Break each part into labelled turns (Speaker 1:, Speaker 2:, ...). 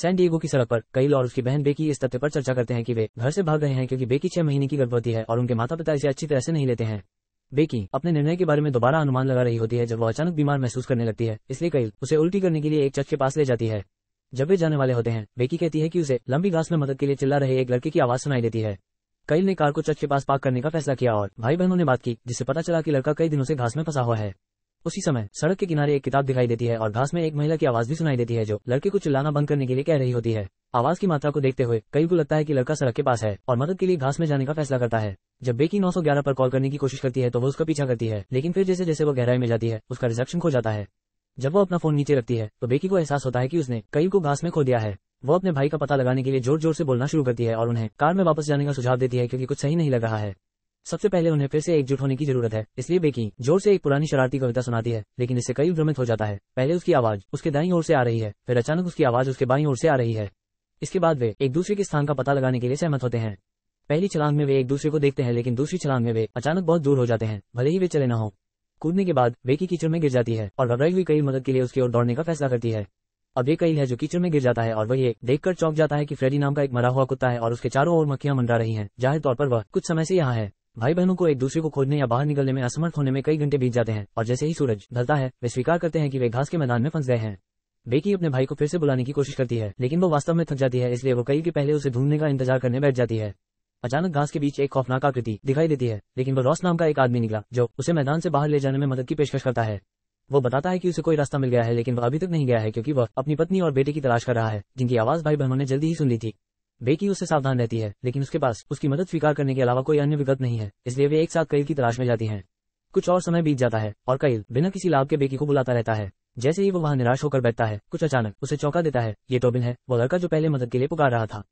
Speaker 1: San Diego की सड़क पर कई और उसकी बहन बेकी इस तथ्य पर चर्चा करते हैं कि वे घर से भाग रहे हैं क्योंकि बेकी छह महीने की गर्भवती है और उनके माता पिता इसे अच्छी तरह से नहीं लेते हैं बेकी अपने निर्णय के बारे में दोबारा अनुमान लगा रही होती है जब वो अचानक बीमार महसूस करने लगती है इसलिए कई उसे उल्टी करने के लिए एक चर्च के पास ले जाती है जब वे जाने वाले होते हैं बेकी कहती है कि उसे लंबी घास में मदद के लिए चिल्ला रहे एक लड़के की आवाज सुनाई देती है कईल ने कार को चर्च के पास पार्क करने का फैसला किया और भाई बहनों ने बात की जिससे पता चला कि लड़का कई दिनों से घास में फंसा हुआ है उसी समय सड़क के किनारे एक किताब दिखाई देती है और घास में एक महिला की आवाज भी सुनाई देती है जो लड़के को चिल्लाना बंद करने के लिए कह रही होती है आवाज की मात्रा को देखते हुए कई को लगता है कि लड़का सड़क के पास है और मदद के लिए घास में जाने का फैसला करता है जब बेकी 911 पर कॉल करने की कोशिश करती है तो वो उसका पीछा करती है लेकिन फिर जैसे जैसे वो गहराई में जाती है उसका रिसेप्शन खो जाता है जब वो अपना फोन नीचे रखती है तो बेकी को एहसास होता है की उसने कई को घास में खो दिया है वो अपने भाई का पता लगाने के लिए जोर जोर से बोलना शुरू करती है और उन्हें कार में वापस जाने का सुझाव देती है क्योंकि कुछ सही नहीं लग रहा है सबसे पहले उन्हें फिर से एकजुट होने की जरूरत है इसलिए बेकी जोर से एक पुरानी शरारती कविता सुनाती है लेकिन इससे कई भ्रमित हो जाता है पहले उसकी आवाज उसके दाई ओर से आ रही है फिर अचानक उसकी आवाज उसके बाई ओर से आ रही है इसके बाद वे एक दूसरे के स्थान का पता लगाने के लिए सहमत होते हैं पहली छलांग में वे एक दूसरे को देखते हैं लेकिन दूसरी छलांग में वे अचानक बहुत दूर हो जाते हैं भले ही वे चले ना हो कूदने के बाद की कीचड़ में गिर जाती है और घबराई हुई कई मदद के लिए उसकी ओर दौड़ने का फैसला करती है अब ये कई है जो कीचड़ में गिर जाता है और वह ये देखकर चौंक जाता है कि फ्रेडी नाम का एक मरा हुआ कुत्ता है और उसके चारों ओर मक्खियां मंडरा रही हैं जाहिर तौर पर वह कुछ समय से यहाँ है भाई बहनों को एक दूसरे को खोजने या बाहर निकलने में असमर्थ होने में कई घंटे बीत जाते हैं और जैसे ही सूरज ढलता है वे स्वीकार करते हैं कि वे घास के मैदान में फंस गए हैं बेकी अपने भाई को फिर से बुलाने की कोशिश करती है लेकिन वो वास्तव में थक जाती है इसलिए वो कई के पहले उसे ढूंढने का इंतजार करने बैठ जाती है अचानक घास के बीच एक खौफनाक आकृति दिखाई देती है लेकिन वो रॉस नाम का एक आदमी निकला जो उसे मैदान से बाहर ले जाने में मदद की पेशकश करता है वो बताता है कि उसे कोई रास्ता मिल गया है लेकिन वह अभी तक नहीं गया है क्योंकि वह अपनी पत्नी और बेटे की तलाश कर रहा है जिनकी आवाज भाई बहनों ने जल्दी ही सुन ली थी बेकी उससे सावधान रहती है लेकिन उसके पास उसकी मदद स्वीकार करने के अलावा कोई अन्य विकल्प नहीं है इसलिए वे एक साथ कैल की तलाश में जाती है कुछ और समय बीत जाता है और कैल बिना किसी लाभ के बेकी को बुलाता रहता है जैसे ही वो वहाँ निराश होकर बैठता है कुछ अचानक उसे चौंका देता है ये टोबिन तो है वो लड़का जो पहले मदद के लिए पुकार रहा था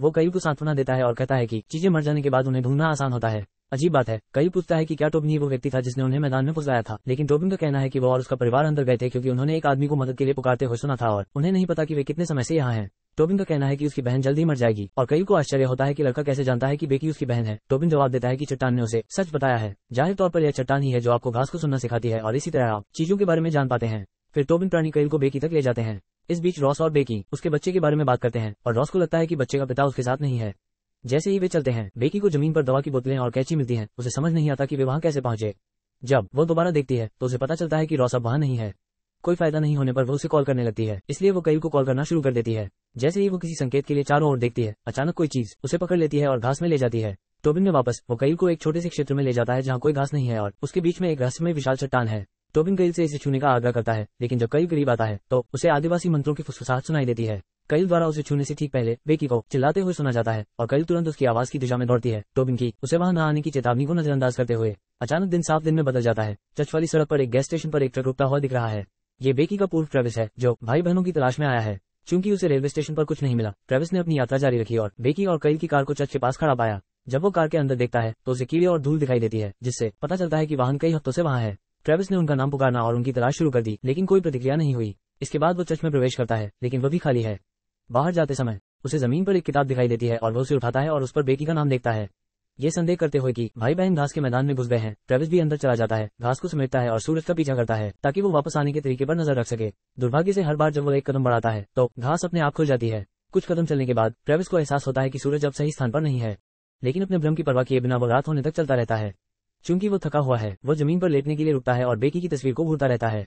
Speaker 1: वो कैल को सांत्वना देता है और कहता है की चीजें मर जाने के बाद उन्हें ढूंढना आसान होता है अजीब बात है कई पूछता है कि क्या टोबिन तो ही वो व्यक्ति था जिसने उन्हें मैदान में फुसलाया था लेकिन टोबिन तो का कहना है कि वो और उसका परिवार अंदर गए थे क्योंकि उन्होंने एक आदमी को मदद के लिए पुकारते हुए सुना था और उन्हें नहीं पता कि वे कितने समय से यहाँ हैं टोबिन का कहना है कि उसकी बहन जल्दी मर जाएगी और कई को आश्चर्य होता है कि लड़का कैसे जानता है कि बेकी उसकी बहन है टोबिन जवाब देता है कि चट्टान ने उसे सच बताया है जाहिर तौर पर यह चट्टान ही है जो आपको घास को सुनना सिखाती है और इसी तरह आप चीजों के बारे में जान पाते हैं फिर टोबिन प्राणी कैल को बेकी तक ले जाते हैं इस बीच रॉस और बेकी उसके बच्चे के बारे में बात करते हैं और रॉस को लगता है की बच्चे का पिता उसके साथ नहीं है जैसे ही वे चलते हैं बेकी को जमीन पर दवा की बोतलें और कैची मिलती है उसे समझ नहीं आता की वे वहाँ कैसे पहुंचे जब वो दोबारा देखती है तो उसे पता चलता है की रॉस अब वहाँ नहीं है कोई फायदा नहीं होने पर वो उसे कॉल करने लगती है इसलिए वो कई को कॉल करना शुरू कर देती है जैसे ही वो किसी संकेत के लिए चारों ओर देखती है अचानक कोई चीज उसे पकड़ लेती है और घास में ले जाती है टोबिन में वापस वो कई को एक छोटे से क्षेत्र में ले जाता है जहाँ कोई घास नहीं है और उसके बीच में एक में विशाल चट्टान है टोबिन कई से इसे छूने का आग्रह करता है लेकिन जब कई करीब आता है तो उसे आदिवासी मंत्रों की फुसफुसाहट सुनाई देती है कई द्वारा उसे छूने से ठीक पहले बेकी को चिल्लाते हुए सुना जाता है और कई तुरंत उसकी आवाज की दिशा में दौड़ती है टोबिन की उसे वहां न आने की चेतावनी को नजरअंदाज करते हुए अचानक दिन साफ दिन में बदल जाता है चच वाली सड़क पर एक गैस स्टेशन पर एक ट्रक रुकता हुआ दिख रहा है ये बेकी का पूर्व ट्रेविस है जो भाई बहनों की तलाश में आया है क्योंकि उसे रेलवे स्टेशन पर कुछ नहीं मिला ट्रेविस ने अपनी यात्रा जारी रखी और बेकी और कई की कार को चर्च के पास खड़ा पाया जब वो कार के अंदर देखता है तो उसे कीड़े और धूल दिखाई देती है जिससे पता चलता है की वाहन कई हफ्तों से वहाँ है ट्रेविस ने उनका नाम पुकारना और उनकी तलाश शुरू कर दी लेकिन कोई प्रतिक्रिया नहीं हुई इसके बाद वो चर्च में प्रवेश करता है लेकिन वो भी खाली है बाहर जाते समय उसे जमीन पर एक किताब दिखाई देती है और वो उसे उठाता है और उस पर बेकी का नाम देखता है ये संदेह करते हुए कि भाई बहन घास के मैदान में घुस गए हैं ट्रेविस भी अंदर चला जाता है घास को समेटता है और सूरज का पीछा करता है ताकि वो वापस आने के तरीके पर नजर रख सके दुर्भाग्य से हर बार जब वो एक कदम बढ़ाता है तो घास अपने आप खुल जाती है कुछ कदम चलने के बाद ट्रेविस को एहसास होता है कि सूरज अब सही स्थान पर नहीं है लेकिन अपने भ्रम की परवाह किए बिना वो रात होने तक चलता रहता है चूंकि वो थका हुआ है वो जमीन पर लेटने के लिए रुकता है और बेकी की तस्वीर को घूरता रहता है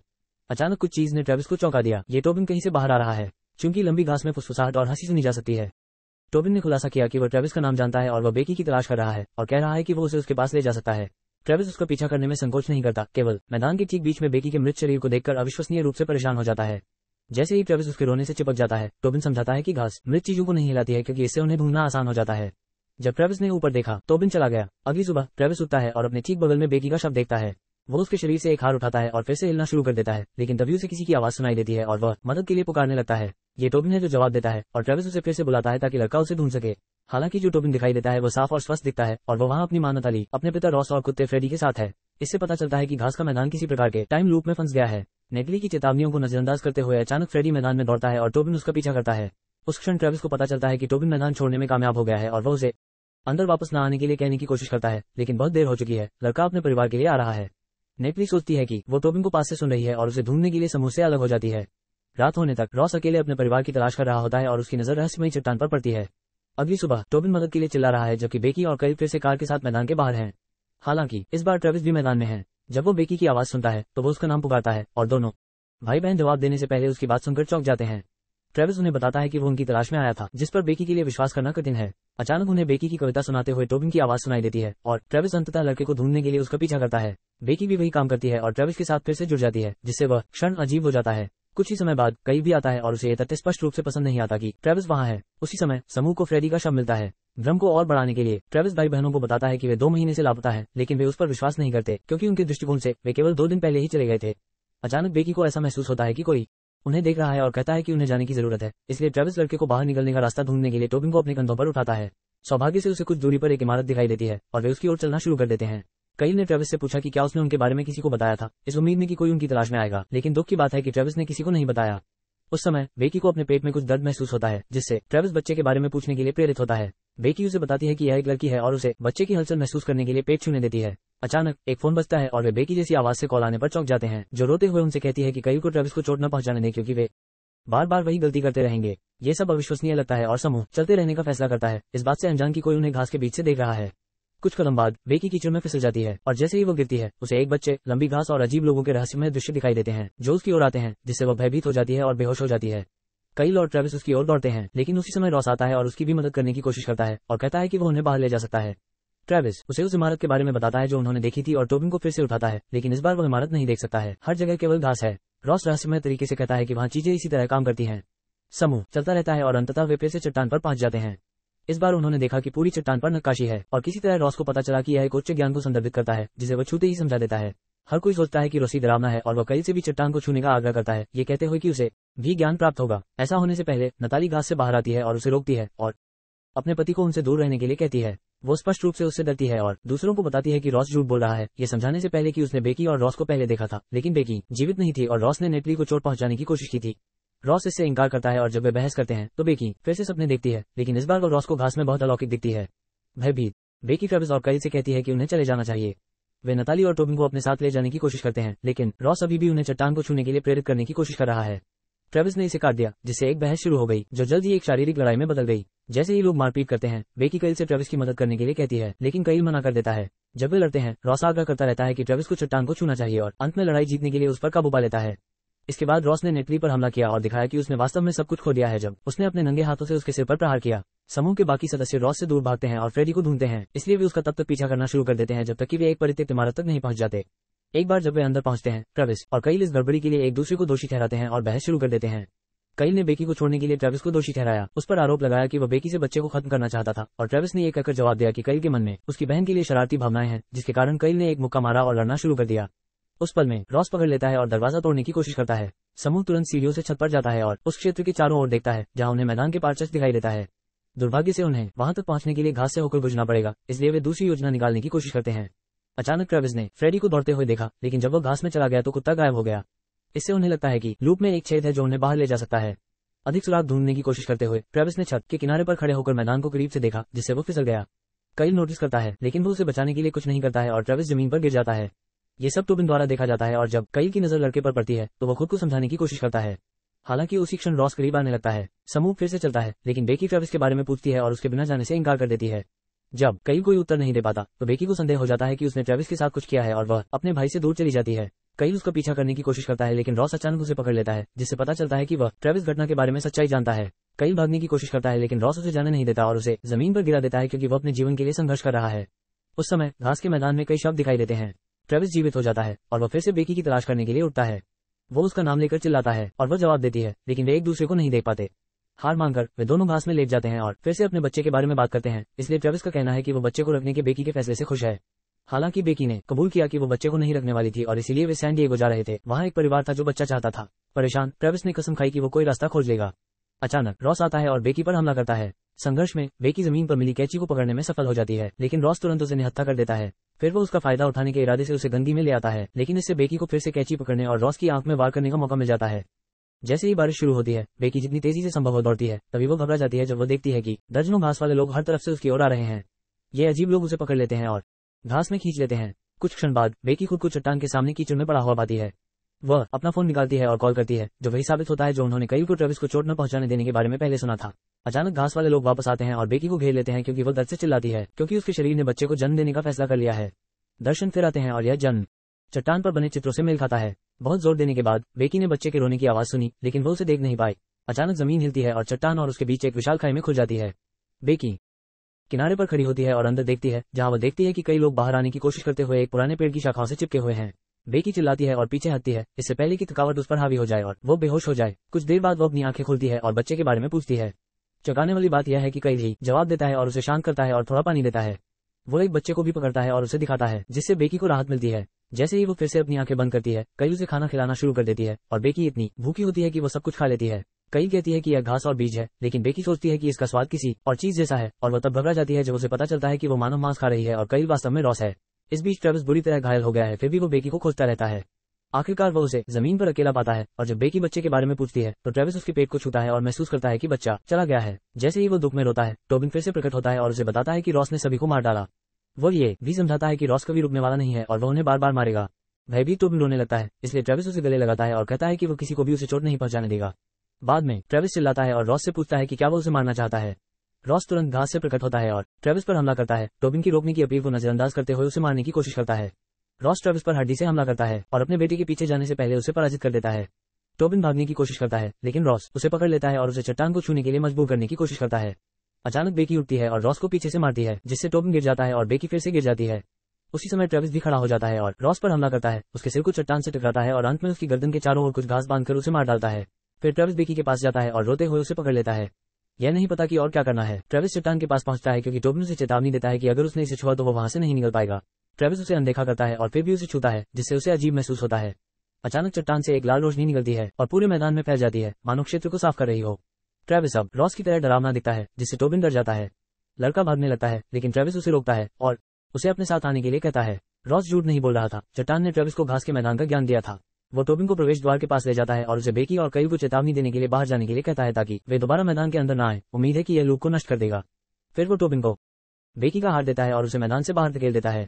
Speaker 1: अचानक कुछ चीज ने ट्रेविस को चौंका दिया ये टोबिन तो कहीं से बाहर आ रहा है चूंकि लंबी घास में फुसफुसाहट और हंसी सुनी जा सकती है टोबिन तो ने खुलासा किया कि वह ट्रेविस का नाम जानता है और वह बेकी की तलाश कर रहा है और कह रहा है कि वो उसे उसके पास ले जा सकता है ट्रेविस उसका पीछा करने में संकोच नहीं करता केवल मैदान के ठीक बीच में बेकी के मृत शरीर को देखकर अविश्वसनीय रूप से परेशान हो जाता है जैसे ही ट्रेविस उसके रोने से चिपक जाता है टोबिन तो समझाता है कि घास मृत चीजों को नहीं हिलाती है क्योंकि इससे उन्हें भूंगना आसान हो जाता है जब ट्रेविस ने ऊपर देखा टोबिन तो चला गया अगली सुबह ट्रेविस उठता है और अपने ठीक बगल में बेकी का शब्द देखता है वो उसके शरीर से एक हार उठाता है और फिर से हिलना शुरू कर देता है लेकिन तभी उसे किसी की आवाज सुनाई देती है और वह मदद के लिए पुकारने लगता है ये टोबिन है जो जवाब देता है और ट्रेविस उसे फिर से बुलाता है ताकि लड़का उसे ढूंढ सके हालांकि जो टोबिन दिखाई देता है वो साफ और स्वस्थ दिखता है और वो वहाँ अपनी मां नताली अपने पिता रॉस और कुत्ते फ्रेडी के साथ है इससे पता चलता है कि घास का मैदान किसी प्रकार के टाइम लूप में फंस गया है नेटली की चेतावनियों को नजरअंदाज करते हुए अचानक फ्रेडी मैदान में दौड़ता है और टोबिन उसका पीछा करता है उस क्षण ट्रेविस को पता चलता है की टोबिन मैदान छोड़ने में कामयाब हो गया है और वो उसे अंदर वापस न आने के लिए कहने की कोशिश करता है लेकिन बहुत देर हो चुकी है लड़का अपने परिवार के लिए आ रहा है नेटली सोचती है कि वो टोबिन को पास से सुन रही है और उसे ढूंढने के लिए समूह से अलग हो जाती है रात होने तक रॉस अकेले अपने परिवार की तलाश कर रहा होता है और उसकी नजर रहस्यमय चट्टान पर पड़ती है अगली सुबह टोबिन मदद के लिए चिल्ला रहा है जबकि बेकी और कई फिर से कार के साथ मैदान के बाहर है हालांकि इस बार ट्रेविस भी मैदान में है जब वो बेकी की आवाज सुनता है तो वो उसका नाम पुकारता है और दोनों भाई बहन जवाब देने से पहले उसकी बात सुनकर चौंक जाते हैं ट्रेविस उन्हें बताता है कि वो उनकी तलाश में आया था जिस पर बेकी के लिए विश्वास करना कठिन है अचानक उन्हें बेकी की कविता सुनाते हुए टोबिन की आवाज सुनाई देती है और ट्रेविस अंततः लड़के को ढूंढने के लिए उसका पीछा करता है बेकी भी वही काम करती है और ट्रेविस के साथ फिर से जुड़ जाती है जिससे वह क्षण अजीब हो जाता है कुछ ही समय बाद कई भी आता है और उसे ये तथ्य स्पष्ट रूप से पसंद नहीं आता कि ट्रेविस वहाँ है उसी समय समूह को फ्रेडी का शव मिलता है भ्रम को और बढ़ाने के लिए ट्रेविस भाई बहनों को बताता है कि वे दो महीने से लापता है लेकिन वे उस पर विश्वास नहीं करते क्योंकि उनके दृष्टिकोण से वे केवल दो दिन पहले ही चले गए थे अचानक बेकी को ऐसा महसूस होता है कि कोई उन्हें देख रहा है और कहता है कि उन्हें जाने की जरूरत है इसलिए ट्रेविस लड़के को बाहर निकलने का रास्ता ढूंढने के लिए टोबिन को अपने कंधों पर उठाता है सौभाग्य से उसे कुछ दूरी पर एक इमारत दिखाई देती है और वे उसकी ओर चलना शुरू कर देते हैं कई ने ट्रेविस से पूछा कि क्या उसने उनके बारे में किसी को बताया था इस उम्मीद में कि कोई उनकी तलाश में आएगा लेकिन दुख की बात है कि ट्रेविस ने किसी को नहीं बताया उस समय बेकी को अपने पेट में कुछ दर्द महसूस होता है जिससे ट्रेविस बच्चे के बारे में पूछने के लिए प्रेरित होता है बेकी उसे बताती है कि यह एक लड़की है और उसे बच्चे की हलचल महसूस करने के लिए पेट छूने देती है अचानक एक फोन बजता है और वे बेकी जैसी आवाज से कॉल आने पर चौंक जाते हैं जो रोते हुए उनसे कहती है कि कई को ट्रेविस को चोट न पहुंचाने दें क्योंकि वे बार बार वही गलती करते रहेंगे ये सब अविश्वसनीय लगता है और समूह चलते रहने का फैसला करता है इस बात से अनजान की कोई उन्हें घास के बीच से देख रहा है कुछ कदम बाद वे की कीचड़ में फिसल जाती है और जैसे ही वो गिरती है उसे एक बच्चे लंबी घास और अजीब लोगों के रहस्यमय दृश्य दिखाई देते हैं जो उसकी ओर आते हैं जिससे वो भयभीत हो जाती है और बेहोश हो जाती है कई लॉर्ड ट्रेविस उसकी ओर दौड़ते हैं लेकिन उसी समय रॉस आता है और उसकी भी मदद करने की कोशिश करता है और कहता है कि वो उन्हें बाहर ले जा सकता है ट्रेविस उसे उस इमारत के बारे में बताता है जो उन्होंने देखी थी और टोबिन को फिर से उठाता है लेकिन इस बार वो इमारत नहीं देख सकता है हर जगह केवल घास है रॉस रहस्यमय तरीके से कहता है कि वहाँ चीजें इसी तरह काम करती हैं समूह चलता रहता है और अंततः वे फिर से चट्टान पर पहुंच जाते हैं इस बार उन्होंने देखा कि पूरी चट्टान पर नक्काशी है और किसी तरह रॉस को पता चला कि यह एक उच्च ज्ञान को संदर्भित करता है जिसे वह छूते ही समझा देता है हर कोई सोचता है कि रोसी डरावना है और वह कई से भी चट्टान को छूने का आग्रह करता है ये कहते हुए कि उसे भी ज्ञान प्राप्त होगा ऐसा होने से पहले नताली घास से बाहर आती है और उसे रोकती है और अपने पति को उनसे दूर रहने के लिए कहती है वो स्पष्ट रूप से उससे डरती है और दूसरों को बताती है कि रॉस झूठ बोल रहा है ये समझाने से पहले कि उसने बेकी और रॉस को पहले देखा था लेकिन बेकी जीवित नहीं थी और रॉस ने नेटली को चोट पहुंचाने की कोशिश की थी रॉस इससे इंकार करता है और जब वे बहस करते हैं तो बेकी फिर से सपने देखती है लेकिन इस बार वो रॉस को घास में बहुत अलौकिक दिखती है भयभीत बेकी फेबस और कई से कहती है कि उन्हें चले जाना चाहिए वे नताली और टोबिन को अपने साथ ले जाने की कोशिश करते हैं लेकिन रॉस अभी भी उन्हें चट्टान को छूने के लिए प्रेरित करने की कोशिश कर रहा है ट्रेविस ने इसे काट दिया जिससे एक बहस शुरू हो गई जो जल्द ही एक शारीरिक लड़ाई में बदल गई जैसे ही लोग मारपीट करते हैं बेकी कई से ट्रेविस की मदद करने के लिए कहती है लेकिन कई मना कर देता है जब वे लड़ते हैं रॉस आग्रह करता रहता है कि ट्रेविस को चट्टान को छूना चाहिए और अंत में लड़ाई जीतने के लिए उस पर काबू पा लेता है इसके बाद रॉस ने नेटली पर हमला किया और दिखाया कि उसने वास्तव में सब कुछ खो दिया है जब उसने अपने नंगे हाथों से उसके सिर पर प्रहार किया समूह के बाकी सदस्य रॉस से दूर भागते हैं और फ्रेडी को ढूंढते हैं इसलिए वे उसका तब तक पीछा करना शुरू कर देते हैं जब तक कि वे एक परित्यक्त इमारत तक नहीं पहुंच जाते एक बार जब वे अंदर पहुंचते हैं ट्रेविस और कई इस गड़बड़ी के लिए एक दूसरे को दोषी ठहराते हैं और बहस शुरू कर देते हैं कई ने बेकी को छोड़ने के लिए ट्रेविस को दोषी ठहराया उस पर आरोप लगाया कि वह बेकी से बच्चे को खत्म करना चाहता था और ट्रेविस ने यह कहकर जवाब दिया कि कई के मन में उसकी बहन के लिए शरारती भावनाएं हैं जिसके कारण कई ने एक मुक्का मारा और लड़ना शुरू कर दिया उस पल में रॉस पकड़ लेता है और दरवाजा तोड़ने की कोशिश करता है समूह तुरंत सीढ़ियों से छत पर जाता है और उस क्षेत्र के चारों ओर देखता है जहाँ उन्हें मैदान के पारचस दिखाई देता है दुर्भाग्य से उन्हें वहां तक पहुंचने के लिए घास से होकर गुजरना पड़ेगा इसलिए वे दूसरी योजना निकालने की कोशिश करते हैं अचानक क्रेविज ने फ्रेडी को दौड़ते हुए देखा लेकिन जब वह घास में चला गया तो कुत्ता गायब हो गया इससे उन्हें लगता है कि लूप में एक छेद है जो उन्हें बाहर ले जा सकता है अधिक सुराग ढूंढने की कोशिश करते हुए ट्रेविस ने छत के किनारे पर खड़े होकर मैदान को करीब से देखा जिससे वो फिसल गया कई नोटिस करता है लेकिन वो उसे बचाने के लिए कुछ नहीं करता है और ट्रेविस जमीन पर गिर जाता है ये सब टोबिन तो द्वारा देखा जाता है और जब कई की नजर लड़के पर पड़ती है तो वह खुद को समझाने की कोशिश करता है हालांकि उसी क्षण रॉस करीब आने लगता है समूह फिर से चलता है लेकिन बेकी ट्रेविस के बारे में पूछती है और उसके बिना जाने से इंकार कर देती है जब कई कोई उत्तर नहीं दे पाता तो बेकी को संदेह हो जाता है कि उसने ट्रेविस के साथ कुछ किया है और वह अपने भाई से दूर चली जाती है कई उसका पीछा करने की कोशिश करता है लेकिन रॉस अचानक उसे पकड़ लेता है जिससे पता चलता है कि वह ट्रेविस घटना के बारे में सच्चाई जानता है कई भागने की कोशिश करता है लेकिन रॉस उसे जाने नहीं देता और उसे जमीन पर गिरा देता है क्योंकि वह अपने जीवन के लिए संघर्ष कर रहा है उस समय घास के मैदान में कई शब्द दिखाई देते हैं ट्रेविस जीवित हो जाता है और वह फिर से बेकी की तलाश करने के लिए उठता है वो उसका नाम लेकर चिल्लाता है और वह जवाब देती है लेकिन वे एक दूसरे को नहीं देख पाते हार मांगकर वे दोनों घास में लेट जाते हैं और फिर से अपने बच्चे के बारे में बात करते हैं इसलिए ट्रेविस का कहना है कि वो बच्चे को रखने के बेकी के फैसले से खुश है हालांकि बेकी ने कबूल किया कि वो बच्चे को नहीं रखने वाली थी और इसीलिए वे सैंडी डिएगो जा रहे थे वहाँ एक परिवार था जो बच्चा चाहता था परेशान ट्रेविस ने कसम खाई कि वो कोई रास्ता खोज लेगा अचानक रॉस आता है और बेकी पर हमला करता है संघर्ष में वे की जमीन पर मिली कैची को पकड़ने में सफल हो जाती है लेकिन रॉस तुरंत उसे निहत्था कर देता है फिर वो उसका फायदा उठाने के इरादे से उसे गंदी में ले आता है लेकिन इससे बेकी को फिर से कैची पकड़ने और रॉस की आंख में वार करने का मौका मिल जाता है जैसे ही बारिश शुरू होती है बेकी जितनी तेजी से संभव हो दौड़ती है तभी वो घबरा जाती है जब वो देखती है कि दर्जनों घास वाले लोग हर तरफ से उसकी ओर आ रहे हैं ये अजीब लोग उसे पकड़ लेते हैं और घास में खींच लेते हैं कुछ क्षण बाद बेकी खुद को चट्टान के सामने कीचड़ में पड़ा हुआ पाती है वह अपना फोन निकालती है और कॉल करती है जो वही साबित होता है जो उन्होंने कई को ट्रेविस को चोट न पहुंचाने देने के बारे में पहले सुना था अचानक घास वाले लोग वापस आते हैं और बेकी को घेर लेते हैं क्योंकि वो दर्द से चिल्लाती है क्योंकि उसके शरीर ने बच्चे को जन्म देने का फैसला कर लिया है दर्शन फिर आते हैं और यह जन्म चट्टान पर बने चित्रों से मिल खाता है बहुत जोर देने के बाद बेकी ने बच्चे के रोने की आवाज सुनी लेकिन वो उसे देख नहीं पाए अचानक जमीन हिलती है और चट्टान और उसके बीच एक विशाल खाई में खुल जाती है बेकी किनारे पर खड़ी होती है और अंदर देखती है जहां वो देखती है कि कई लोग बाहर आने की कोशिश करते हुए एक पुराने पेड़ की शाखाओं से चिपके हुए हैं बेकी चिल्लाती है और पीछे हटती है इससे पहले की थकावट उस पर हावी हो जाए और वो बेहोश हो जाए कुछ देर बाद वो अपनी आंखें खोलती है और बच्चे के बारे में पूछती है चौकाने वाली बात यह है कि कई ही जवाब देता है और उसे शांत करता है और थोड़ा पानी देता है वो एक बच्चे को भी पकड़ता है और उसे दिखाता है जिससे बेकी को राहत मिलती है जैसे ही वो फिर से अपनी आंखें बंद करती है कई उसे खाना खिलाना शुरू कर देती है और बेकी इतनी भूखी होती है कि वो सब कुछ खा लेती है कई कहती है कि यह घास और बीज है लेकिन बेकी सोचती है कि इसका स्वाद किसी और चीज जैसा है और वह तब घबरा जाती है जब उसे पता चलता है कि वो मानव मांस खा रही है और कई वास्तव में रॉस है इस बीच ट्रेविस बुरी तरह घायल हो गया है फिर भी वो बेकी को खोजता रहता है आखिरकार वो उसे जमीन पर अकेला पाता है और जब बेकी बच्चे के बारे में पूछती है तो ट्रेविस उसके पेट को छूता है और महसूस करता है कि बच्चा चला गया है जैसे ही वो दुख में रोता है टोबिन फिर से प्रकट होता है और उसे बताता है कि रॉस ने सभी को मार डाला वो ये भी समझाता है कि रॉस कभी रुकने वाला नहीं है और वह उन्हें बार बार मारेगा वह भी टोबिन रोने लगता है इसलिए ट्रेविस उसे गले लगाता है और कहता है कि वो किसी को भी उसे चोट नहीं पहुंचाने देगा बाद में ट्रेविस चिल्लाता है और रॉस से पूछता है कि क्या वो उसे मारना चाहता है रॉस तुरंत घास से प्रकट होता है और ट्रेविस पर हमला करता है टोबिन की रोकने की अपील को नजरअंदाज करते हुए उसे मारने की कोशिश करता है रॉस ट्रेविस पर हड्डी से हमला करता है और अपने बेटे के पीछे जाने से पहले उसे पराजित कर देता है टोबिन भागने की कोशिश करता है लेकिन रॉस उसे पकड़ लेता है और उसे चट्टान को छूने के लिए मजबूर करने की कोशिश करता है अचानक बेकी उठती है और रॉस को पीछे से मारती है जिससे टोबिन गिर जाता है और बेकी फिर से गिर जाती है उसी समय ट्रेविस भी खड़ा हो जाता है और रॉस पर हमला करता है उसके सिर को चट्टान से टकराता है और अंत में उसकी गर्दन के चारों ओर कुछ घास बांधकर उसे मार डालता है फिर ट्रेविस बेकी के पास जाता है और रोते हुए उसे पकड़ लेता है यह नहीं पता कि और क्या करना है ट्रेविस चट्टान के पास पहुंचता है क्योंकि टोबिन उसे चेतावनी देता है कि अगर उसने इसे छुआ तो वो वहां से नहीं निकल पाएगा ट्रेविस उसे अनदेखा करता है और फिर भी उसे छूता है जिससे उसे अजीब महसूस होता है अचानक चट्टान से एक लाल रोशनी निकलती है और पूरे मैदान में फैल जाती है मानव क्षेत्र को साफ कर रही हो ट्रेविस अब रॉस की तरह डरावना दिखता है जिससे टोबिन डर जाता है लड़का भागने लगता है लेकिन ट्रेविस उसे रोकता है और उसे अपने साथ आने के लिए कहता है रॉस झूठ नहीं बोल रहा था चट्टान ने ट्रेविस को घास के मैदान का ज्ञान दिया था वो टोबिन को प्रवेश द्वार के पास ले जाता है और उसे बेकी और कई को चेतावनी देने के लिए बाहर जाने के लिए कहता है ताकि वे दोबारा मैदान के अंदर न आए उम्मीद है कि यह लूक को नष्ट कर देगा फिर वो टोपिन को बेकी का हार देता है और उसे मैदान से बाहर धकेल देता है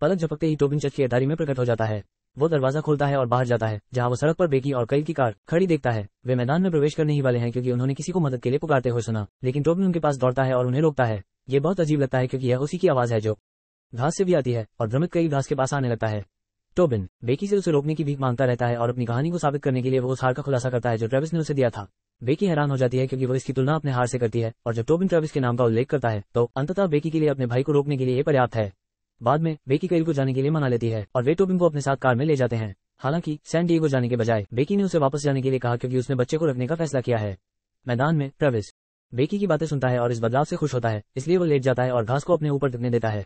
Speaker 1: पलक झपकते ही टोपिन चर्च की अटारी में प्रकट हो जाता है वो दरवाजा खोलता है और बाहर जाता है जहाँ वो सड़क पर बेकी और कई की कार खड़ी देखता है वे मैदान में प्रवेश करने ही वाले हैं क्योंकि उन्होंने किसी को मदद के लिए पुकारते हुए सुना लेकिन टोपिन उनके पास दौड़ता है और उन्हें रोकता है ये बहुत अजीब लगता है क्योंकि यह उसी की आवाज है जो घास से भी आती है और भ्रमित कई घास के पास आने लगता है टोबिन तो बेकी से उसे रोकने की भीख मांगता रहता है और अपनी कहानी को साबित करने के लिए वो उस हार का खुलासा करता है जो ट्रेविस ने उसे दिया था बेकी हैरान हो जाती है क्योंकि वो इसकी तुलना अपने हार से करती है और जब टोबिन तो ट्रेविस के नाम का उल्लेख करता है तो अंततः बेकी के लिए अपने भाई को रोकने के लिए पर्याप्त है बाद में बेकी कैल को जाने के लिए मना लेती है और वे टोबिन तो को अपने साथ कार में ले जाते हैं हालांकि सैन डिएगो जाने के बजाय बेकी ने उसे वापस जाने के लिए कहा क्योंकि उसने बच्चे को रखने का फैसला किया है मैदान में ट्रेविस बेकी की बातें सुनता है और इस बदलाव से खुश होता है इसलिए वो लेट जाता है और घास को अपने ऊपर रखने देता है